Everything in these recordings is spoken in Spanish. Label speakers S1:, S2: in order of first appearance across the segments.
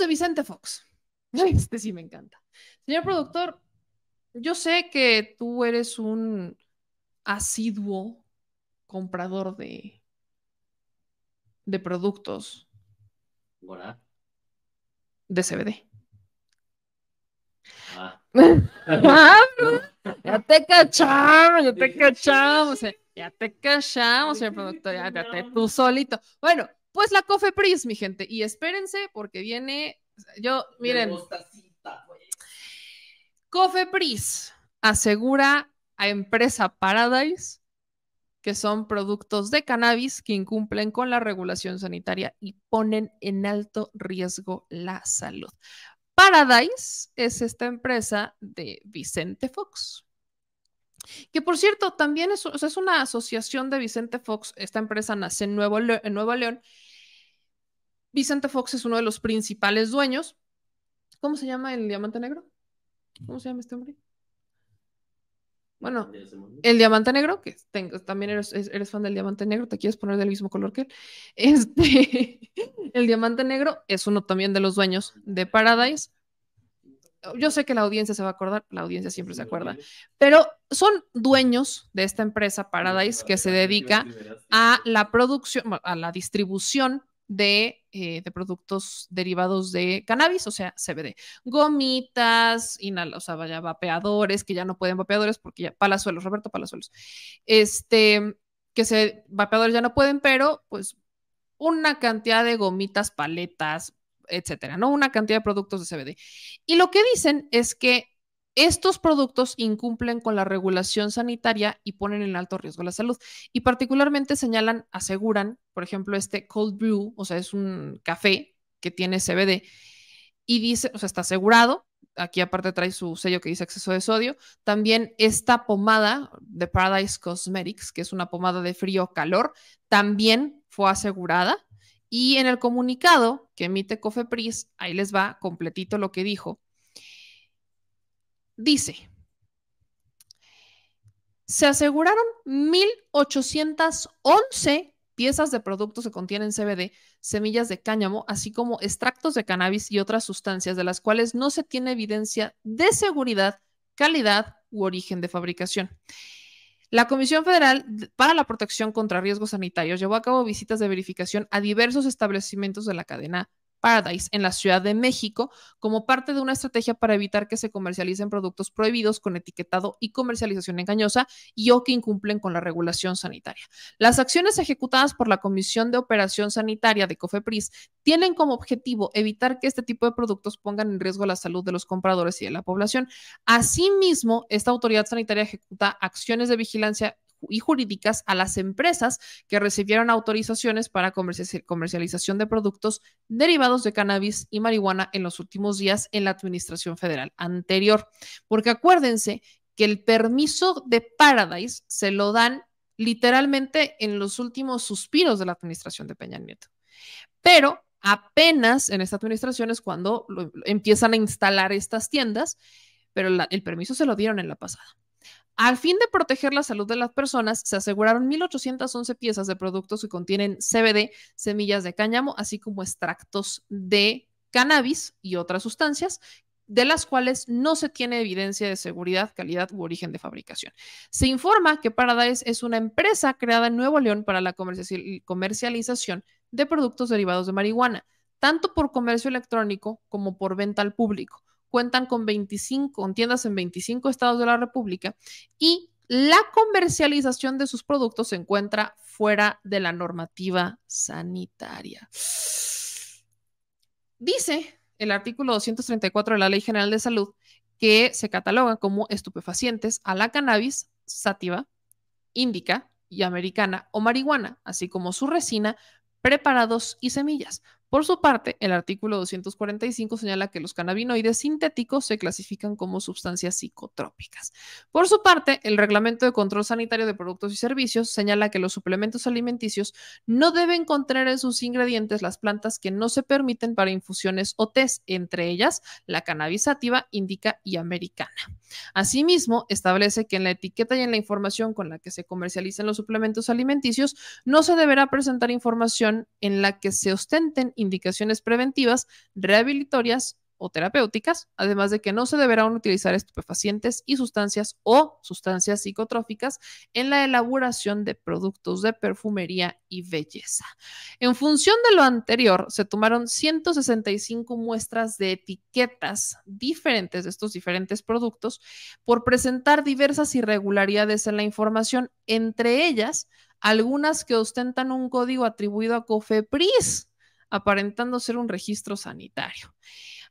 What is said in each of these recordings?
S1: de Vicente Fox. Este sí me encanta. Señor productor, yo sé que tú eres un asiduo comprador de, de productos. De CBD. Ah. ah ya te cachamos, ya te cachamos, eh. ya te cachamos, señor productor, ya, ya te tú solito. Bueno, pues la Cofepris, mi gente. Y espérense porque viene, yo, miren. Cofepris asegura a empresa Paradise que son productos de cannabis que incumplen con la regulación sanitaria y ponen en alto riesgo la salud. Paradise es esta empresa de Vicente Fox. Que por cierto, también es, una asociación de Vicente Fox, esta empresa nace en, Nuevo León. Vicente Fox es uno de los principales dueños. ¿Cómo se llama el diamante negro? ¿Cómo se llama este hombre? Bueno, el diamante negro, que también eres, fan del diamante negro, te quieres poner del mismo color que él. Este, el diamante negro es uno también de los dueños de Paradise yo sé que la audiencia se va a acordar, la audiencia siempre se acuerda, pero son dueños de esta empresa Paradise que se dedica a la producción, a la distribución eh, de, productos derivados de cannabis, o sea, CBD, gomitas, o sea, vaya, vapeadores, que ya no pueden vapeadores porque ya, palazuelos, Roberto Palazuelos, este, que se, vapeadores ya no pueden, pero pues una cantidad de gomitas, paletas, etcétera, ¿no? Una cantidad de productos de CBD. Y lo que dicen es que estos productos incumplen con la regulación sanitaria y ponen en alto riesgo la salud. Y particularmente señalan, aseguran, por ejemplo, este cold brew, o sea, es un café que tiene CBD y dice, o sea, está asegurado. Aquí aparte trae su sello que dice exceso de sodio. También esta pomada de Paradise Cosmetics, que es una pomada de frío-calor, también fue asegurada y en el comunicado que emite Cofepris, ahí les va completito lo que dijo, dice, se aseguraron 1.811 piezas de productos que contienen CBD, semillas de cáñamo, así como extractos de cannabis y otras sustancias de las cuales no se tiene evidencia de seguridad, calidad u origen de fabricación. La Comisión Federal para la Protección contra Riesgos Sanitarios llevó a cabo visitas de verificación a diversos establecimientos de la cadena Paradise en la Ciudad de México como parte de una estrategia para evitar que se comercialicen productos prohibidos con etiquetado y comercialización engañosa y o que incumplen con la regulación sanitaria. Las acciones ejecutadas por la Comisión de Operación Sanitaria de COFEPRIS tienen como objetivo evitar que este tipo de productos pongan en riesgo la salud de los compradores y de la población. Asimismo, esta autoridad sanitaria ejecuta acciones de vigilancia y jurídicas a las empresas que recibieron autorizaciones para comercialización de productos derivados de cannabis y marihuana en los últimos días en la administración federal anterior. Porque acuérdense que el permiso de Paradise se lo dan literalmente en los últimos suspiros de la administración de Peña Nieto. Pero apenas en esta administración es cuando empiezan a instalar estas tiendas, pero el permiso se lo dieron en la pasada. Al fin de proteger la salud de las personas, se aseguraron 1.811 piezas de productos que contienen CBD, semillas de cáñamo, así como extractos de cannabis y otras sustancias de las cuales no se tiene evidencia de seguridad, calidad u origen de fabricación. Se informa que Paradise es una empresa creada en Nuevo León para la comercialización de productos derivados de marihuana, tanto por comercio electrónico como por venta al público cuentan con 25, tiendas en 25 estados de la República y la comercialización de sus productos se encuentra fuera de la normativa sanitaria. Dice el artículo 234 de la Ley General de Salud que se catalogan como estupefacientes a la cannabis sativa, índica y americana o marihuana, así como su resina, preparados y semillas, por su parte, el artículo 245 señala que los cannabinoides sintéticos se clasifican como sustancias psicotrópicas. Por su parte, el Reglamento de Control Sanitario de Productos y Servicios señala que los suplementos alimenticios no deben contener en sus ingredientes las plantas que no se permiten para infusiones o test, entre ellas la cannabisativa, índica indica y americana. Asimismo, establece que en la etiqueta y en la información con la que se comercializan los suplementos alimenticios no se deberá presentar información en la que se ostenten indicaciones preventivas, rehabilitatorias o terapéuticas, además de que no se deberán utilizar estupefacientes y sustancias o sustancias psicotróficas en la elaboración de productos de perfumería y belleza. En función de lo anterior, se tomaron 165 muestras de etiquetas diferentes de estos diferentes productos por presentar diversas irregularidades en la información, entre ellas algunas que ostentan un código atribuido a COFEPRIS aparentando ser un registro sanitario.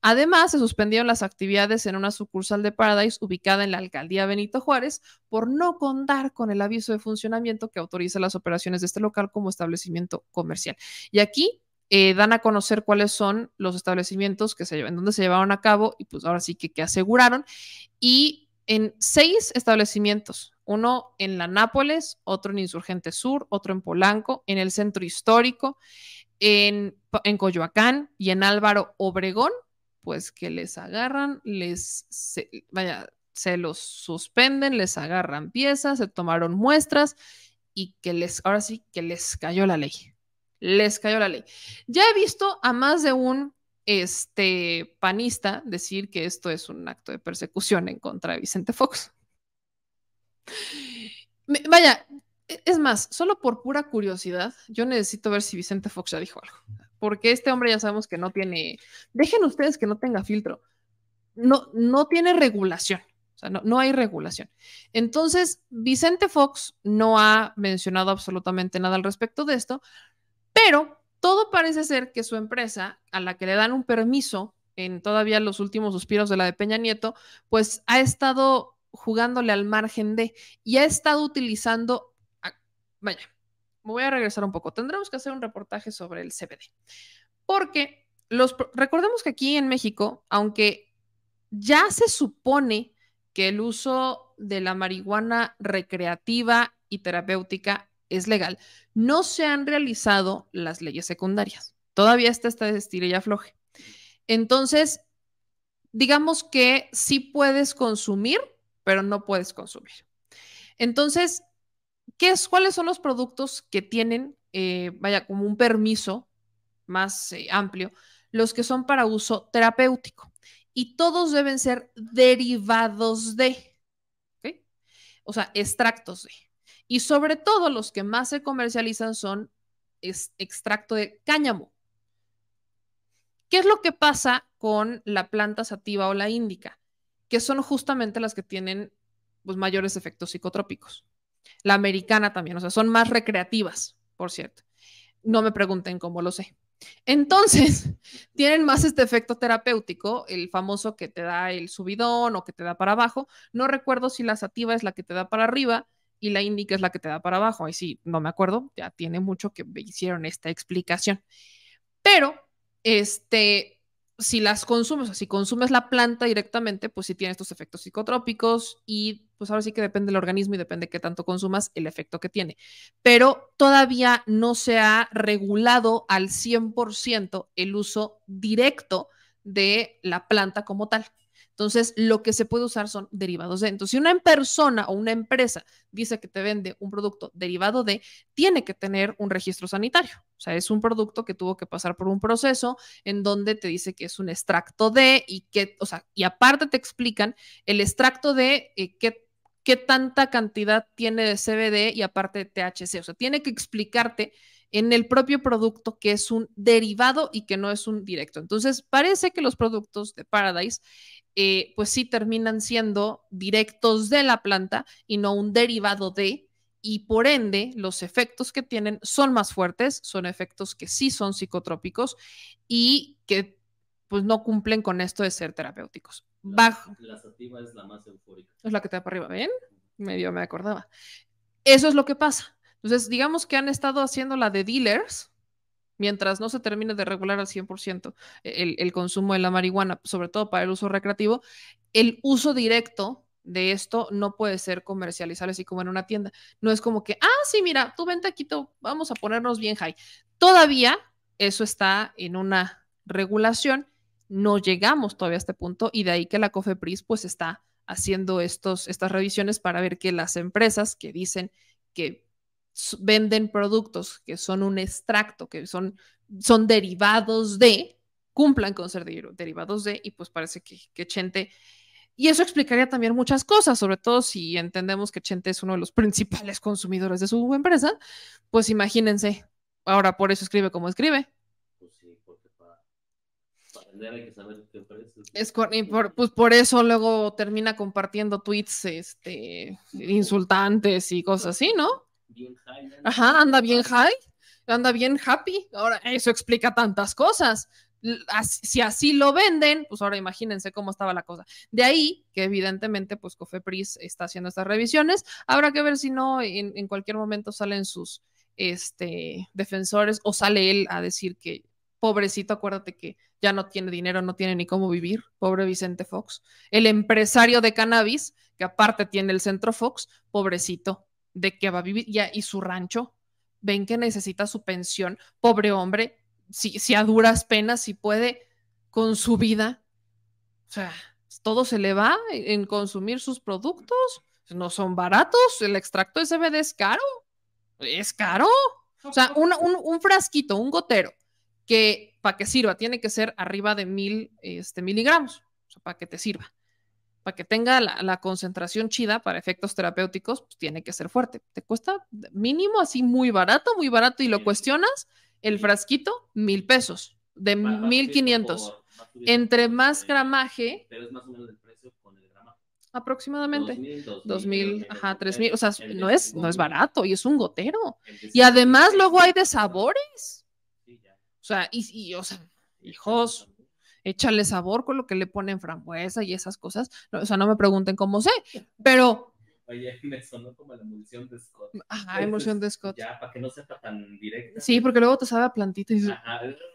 S1: Además, se suspendieron las actividades en una sucursal de Paradise ubicada en la alcaldía Benito Juárez por no contar con el aviso de funcionamiento que autoriza las operaciones de este local como establecimiento comercial. Y aquí eh, dan a conocer cuáles son los establecimientos que se en donde se llevaron a cabo y pues ahora sí que, que aseguraron. Y en seis establecimientos, uno en la Nápoles, otro en Insurgente Sur, otro en Polanco, en el centro histórico, en, en Coyoacán y en Álvaro Obregón, pues que les agarran, les, vaya, se los suspenden, les agarran piezas, se tomaron muestras y que les, ahora sí, que les cayó la ley. Les cayó la ley. Ya he visto a más de un este, panista decir que esto es un acto de persecución en contra de Vicente Fox. vaya, e, es más, solo por pura curiosidad, yo necesito ver si Vicente Fox ya dijo algo. Porque este hombre ya sabemos que no tiene. Dejen ustedes que no tenga filtro. No, no tiene regulación. O sea, no, hay regulación. Entonces, Vicente Fox no ha mencionado absolutamente nada al respecto de esto, pero todo parece ser que su empresa, a la que le dan un permiso en todavía los últimos suspiros de la de Peña Nieto, pues ha estado jugándole al margen de y ha estado utilizando Vaya, me voy a regresar un poco. Tendremos que hacer un reportaje sobre el CBD. Porque los, recordemos que aquí en México, aunque ya se supone que el uso de la marihuana recreativa y terapéutica es legal, no se han realizado las leyes secundarias. Todavía está esta y afloje. Entonces, digamos que sí puedes consumir, pero no puedes consumir. Entonces, ¿Cuáles son los productos que tienen, eh, vaya, como un permiso más eh, amplio, los que son para uso terapéutico? Y todos deben ser derivados de, o sea, extractos de. Y sobre todo los que más se comercializan son extracto de cáñamo. ¿Qué es lo que pasa con la planta sativa o la índica? Que son justamente las que tienen pues, mayores efectos psicotrópicos. La americana también, o sea, son más recreativas, por cierto. No me pregunten cómo lo sé. Entonces, tienen más este efecto terapéutico, el famoso que te da el subidón o que te da para abajo. No recuerdo si la sativa es la que te da para arriba y la indica es la que te da para abajo. Ahí sí, no me acuerdo, ya tiene mucho que me hicieron esta explicación. Pero, este, si las consumes, si consumes la planta directamente, pues sí tiene estos efectos psicotrópicos y pues ahora sí que depende del organismo y depende de qué tanto consumas el efecto que tiene. Pero todavía no se ha regulado al 100% el uso directo de la planta como tal. Entonces, lo que se puede usar son derivados de. Entonces, si una persona o una empresa dice que te vende un producto derivado de, tiene que tener un registro sanitario. O sea, es un producto que tuvo que pasar por un proceso en donde te dice que es un extracto de y que, o sea, y aparte te explican el extracto de eh, qué qué tanta cantidad tiene de CBD y aparte de THC. O sea, tiene que explicarte en el propio producto que es un derivado y que no es un directo. Entonces, parece que los productos de Paradise eh, pues sí terminan siendo directos de la planta y no un derivado de, y por ende los efectos que tienen son más fuertes, son efectos que sí son psicotrópicos y que pues no cumplen con esto de ser terapéuticos. Bajo. La, sativa es la más eufórica. Es la que te da para arriba, ¿ven? Medio me acordaba. Eso es lo que pasa. Entonces, digamos que han estado haciendo la de dealers, mientras no se termine de regular al 100% e-, el, consumo de la marihuana, sobre todo para el uso recreativo, el uso directo de esto no puede ser comercializable así como en una tienda. No es como que, ah, sí, mira, tu vente aquí, vamos a ponernos bien high. Todavía eso está en una regulación, no llegamos todavía a este punto y de ahí que la COFEPRIS pues está haciendo estos, estas revisiones para ver que las empresas que dicen que venden productos que son un extracto, que son, son derivados de, cumplan con ser derivados de, y pues parece que, Chente... Y eso explicaría también muchas cosas, sobre todo si entendemos que Chente es uno de los principales consumidores de su empresa, pues imagínense, ahora por eso escribe como escribe. Pues Es por, pues por eso luego termina compartiendo tweets este, insultantes y cosas así, ¿no? bien Ajá, anda bien high, anda bien happy. Ahora, eso explica tantas cosas. Si así lo venden, pues ahora imagínense cómo estaba la cosa. De ahí que evidentemente, pues Cofepris está haciendo estas revisiones. Habrá que ver si no, en, en cualquier momento salen sus este, defensores o sale él a decir que pobrecito, acuérdate que ya no tiene dinero, no tiene ni cómo vivir, pobre Vicente Fox, el empresario de cannabis, que aparte tiene el centro Fox, pobrecito, de que va a vivir ya, y su rancho, ven que necesita su pensión, pobre hombre, si, si a duras penas, si puede con su vida, o sea, todo se le va en consumir sus productos, no son baratos, el extracto de CBD es caro, es caro, o sea, un, frasquito, un gotero, que para que sirva tiene que ser arriba de mil este, miligramos, o sea, para que te sirva que tenga la, concentración chida para efectos terapéuticos, pues tiene que ser fuerte. Te cuesta mínimo así muy barato, muy barato, y lo cuestionas, el frasquito, mil pesos, de mil quinientos. Entre más gramaje... Pero es más o menos precio con el gramaje. Aproximadamente. dos mil, ajá, tres mil, o sea, no es, no es barato y es un gotero. Y además luego hay de sabores. O sea, y o sea, hijos, échale sabor con lo que le ponen frambuesa y esas cosas. o sea, no me pregunten cómo sé, pero... Oye, me sonó como la emulsión de Scott. Ajá, emulsión de Scott. Ya, para que no sea tan directa. Sí, porque luego te sabe a plantita y...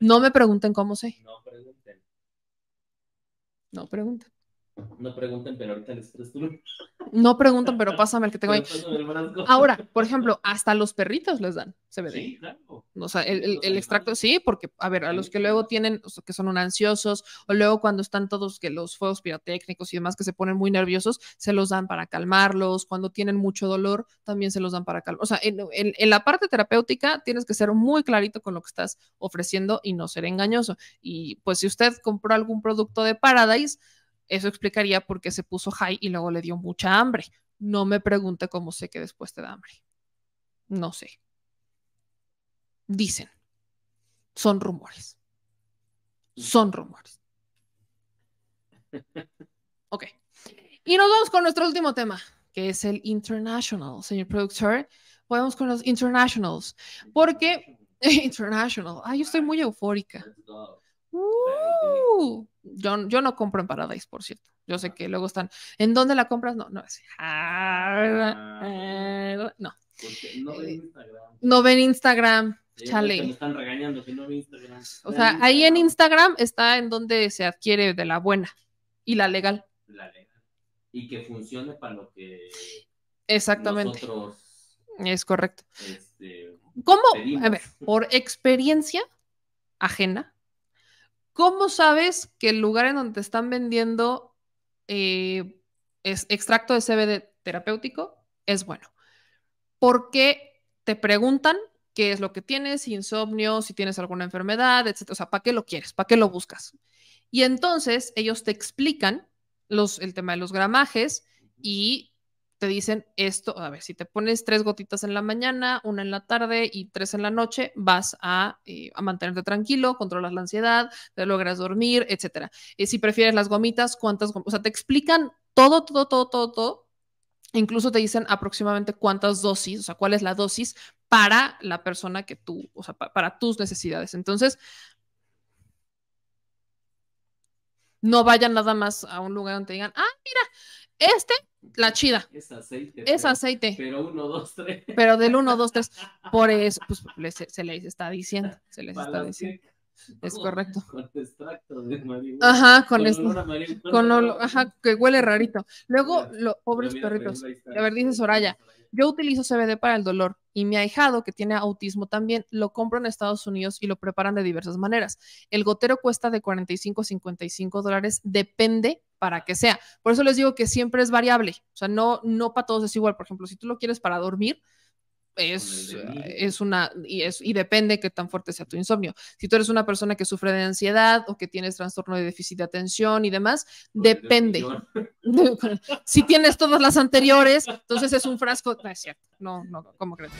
S1: No me pregunten cómo sé. No pregunten. No pregunten. No pregunten, pero ahorita les estás tú. No preguntan, pero pásame el que tengo ahí. Ahora, por ejemplo, hasta los perritos les dan CBD. Sí, claro. O sea, el, el, extracto, sí, porque, a ver, a los que luego tienen, que son ansiosos, o luego cuando están todos que los fuegos pirotécnicos y demás que se ponen muy nerviosos, se los dan para calmarlos. Cuando tienen mucho dolor, también se los dan para calmar. O sea, en, en la parte terapéutica tienes que ser muy clarito con lo que estás ofreciendo y no ser engañoso. Y pues si usted compró algún producto de Paradise, eso explicaría por qué se puso high y luego le dio mucha hambre. No me pregunte cómo sé que después te da hambre. No sé. Dicen. Son rumores. Son rumores. Ok. Y nos vamos con nuestro último tema, que es el international, señor productor. Podemos con los internationals, porque international, ay, yo estoy muy eufórica yo, yo no compro en Paradise, por cierto. Yo sé ah. que luego están. ¿En dónde la compras? No, no es. Ah. No. no ven eh, Instagram. No ven Instagram. Chale. Me están regañando que no ven Instagram. O sea, ahí en Instagram está en donde se adquiere de la buena y la legal. La legal. Y que funcione para lo que. Exactamente. es correcto. Este, ¿Cómo? A ver, por experiencia ajena, ¿Cómo sabes que el lugar en donde te están vendiendo eh, es extracto de CBD terapéutico es bueno? Porque te preguntan qué es lo que tienes, insomnio, si tienes alguna enfermedad, etc. O sea, ¿para qué lo quieres? ¿Para qué lo buscas? Y entonces ellos te explican los, el tema de los gramajes y te dicen esto, a ver, si te pones tres gotitas en la mañana, una en la tarde y tres en la noche, vas a, eh, mantenerte tranquilo, controlas la ansiedad, te logras dormir, etcétera. y eh, si prefieres las gomitas, cuántas gomitas, o sea, te explican todo, todo, todo, todo, todo. Incluso te dicen aproximadamente cuántas dosis, o sea, cuál es la dosis para la persona que tú, o sea, para tus necesidades. Entonces, no vayan nada más a un lugar donde te digan, ah, mira, este, la chida. Es aceite. Es aceite. Pero uno, dos, tres. Pero del uno, dos, tres. Por eso, pues se les está diciendo. Se les está diciendo. Es correcto. Con extracto de marihuana. Ajá, con, esto. Con lo, ajá, que huele rarito. Luego, los pobres perritos. A ver, dice Soraya. Yo utilizo CBD para el dolor y mi ahijado, que tiene autismo también, lo compro en Estados Unidos y lo preparan de diversas maneras. El gotero cuesta de 45 a 55 dólares, depende para que sea. Por eso les digo que siempre es variable, o sea, no, no para todos es igual. Por ejemplo, si tú lo quieres para dormir, es, eh, es, una, y, es, y depende qué tan fuerte sea tu insomnio. Si tú eres una persona que sufre de ansiedad o que tienes trastorno de déficit de atención y demás, depende. si tienes todas las anteriores, entonces es un frasco. No es cierto, no, no, ¿cómo crees?